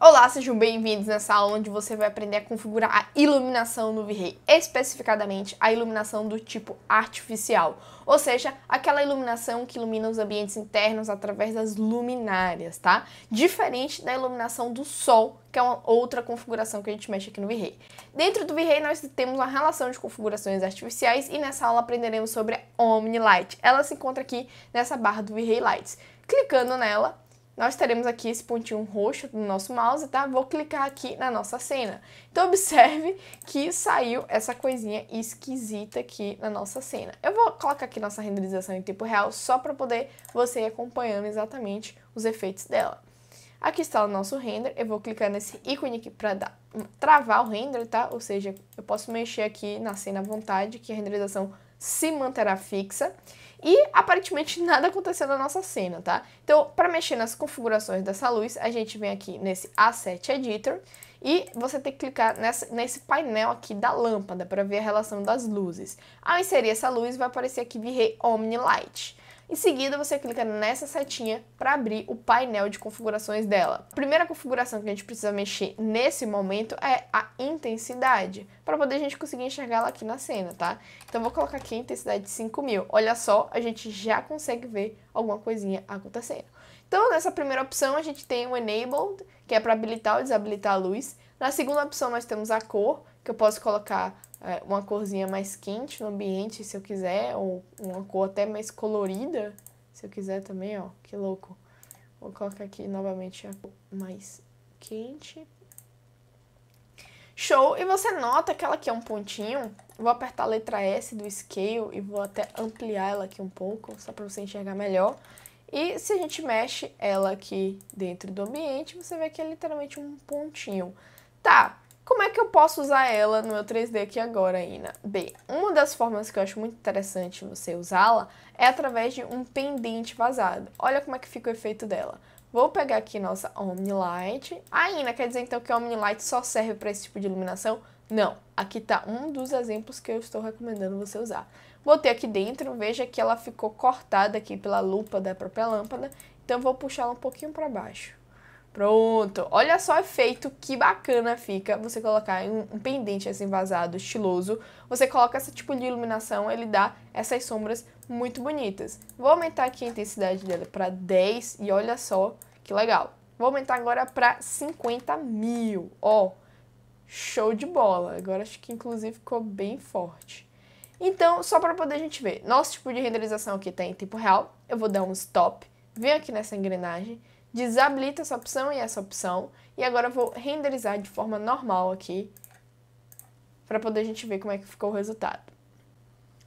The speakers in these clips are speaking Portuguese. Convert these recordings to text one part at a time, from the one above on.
Olá, sejam bem-vindos nessa aula onde você vai aprender a configurar a iluminação no V-Ray, especificadamente a iluminação do tipo artificial, ou seja, aquela iluminação que ilumina os ambientes internos através das luminárias, tá? Diferente da iluminação do sol, que é uma outra configuração que a gente mexe aqui no V-Ray. Dentro do V-Ray nós temos uma relação de configurações artificiais e nessa aula aprenderemos sobre a Omni Light. Ela se encontra aqui nessa barra do V-Ray Lights. Clicando nela, nós teremos aqui esse pontinho roxo do nosso mouse, tá? Vou clicar aqui na nossa cena. Então, observe que saiu essa coisinha esquisita aqui na nossa cena. Eu vou colocar aqui nossa renderização em tempo real, só para poder você ir acompanhando exatamente os efeitos dela. Aqui está o nosso render, eu vou clicar nesse ícone aqui para hum, travar o render, tá? Ou seja, eu posso mexer aqui na cena à vontade, que a renderização se manterá fixa. E aparentemente nada aconteceu na nossa cena, tá? Então, para mexer nas configurações dessa luz, a gente vem aqui nesse A7 Editor e você tem que clicar nessa, nesse painel aqui da lâmpada para ver a relação das luzes. Ao inserir essa luz, vai aparecer aqui virre Omni Light. Em seguida, você clica nessa setinha para abrir o painel de configurações dela. A primeira configuração que a gente precisa mexer nesse momento é a intensidade, para poder a gente conseguir enxergá-la aqui na cena, tá? Então, vou colocar aqui a intensidade de 5000. Olha só, a gente já consegue ver alguma coisinha acontecendo. Então, nessa primeira opção, a gente tem o Enabled, que é para habilitar ou desabilitar a luz. Na segunda opção, nós temos a cor, que eu posso colocar é, uma corzinha mais quente no ambiente, se eu quiser, ou uma cor até mais colorida, se eu quiser também, ó, que louco. Vou colocar aqui novamente a cor mais quente. Show! E você nota que ela aqui é um pontinho. Vou apertar a letra S do Scale e vou até ampliar ela aqui um pouco, só para você enxergar melhor. E se a gente mexe ela aqui dentro do ambiente, você vê que é literalmente um pontinho. Tá, como é que eu posso usar ela no meu 3D aqui agora, Ina? Bem, uma das formas que eu acho muito interessante você usá-la é através de um pendente vazado. Olha como é que fica o efeito dela. Vou pegar aqui nossa Omnilight. Ah, Ina, quer dizer então que a Omnilight só serve para esse tipo de iluminação? Não, aqui tá um dos exemplos que eu estou recomendando você usar. Botei aqui dentro, veja que ela ficou cortada aqui pela lupa da própria lâmpada, então vou puxá-la um pouquinho para baixo. Pronto, olha só o efeito que bacana fica você colocar um pendente assim vazado, estiloso. Você coloca esse tipo de iluminação, ele dá essas sombras muito bonitas. Vou aumentar aqui a intensidade dela para 10 e olha só que legal. Vou aumentar agora para 50 mil, ó, show de bola. Agora acho que inclusive ficou bem forte. Então, só para poder a gente ver, nosso tipo de renderização aqui tá em tempo real. Eu vou dar um stop, venho aqui nessa engrenagem Desabilita essa opção e essa opção. E agora eu vou renderizar de forma normal aqui, para poder a gente ver como é que ficou o resultado.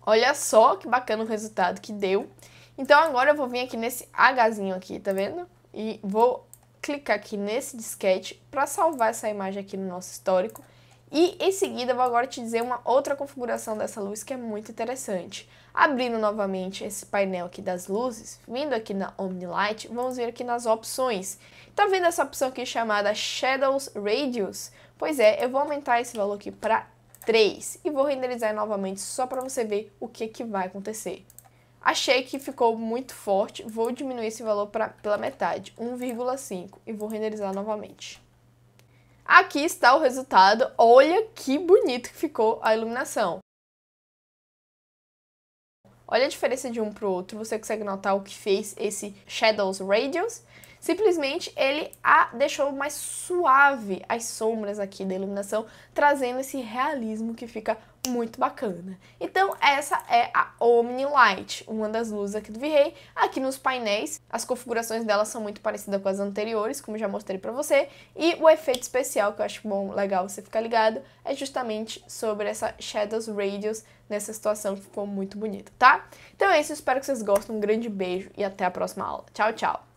Olha só que bacana o resultado que deu. Então agora eu vou vir aqui nesse Hzinho aqui, tá vendo? E vou clicar aqui nesse disquete para salvar essa imagem aqui no nosso histórico e em seguida vou agora te dizer uma outra configuração dessa luz que é muito interessante. Abrindo novamente esse painel aqui das luzes, vindo aqui na OmniLight, vamos ver aqui nas opções. Tá vendo essa opção aqui chamada Shadows Radius? Pois é, eu vou aumentar esse valor aqui para 3 e vou renderizar novamente só para você ver o que, que vai acontecer. Achei que ficou muito forte, vou diminuir esse valor pra, pela metade, 1,5, e vou renderizar novamente. Aqui está o resultado. Olha que bonito que ficou a iluminação. Olha a diferença de um para o outro. Você consegue notar o que fez esse Shadows Radius Simplesmente ele a deixou mais suave as sombras aqui da iluminação, trazendo esse realismo que fica muito bacana. Então essa é a Omni Light, uma das luzes aqui do V-Ray. Aqui nos painéis, as configurações dela são muito parecidas com as anteriores, como já mostrei pra você. E o efeito especial que eu acho bom, legal você ficar ligado, é justamente sobre essa Shadows Radius nessa situação que ficou muito bonita, tá? Então é isso, espero que vocês gostem, um grande beijo e até a próxima aula. Tchau, tchau!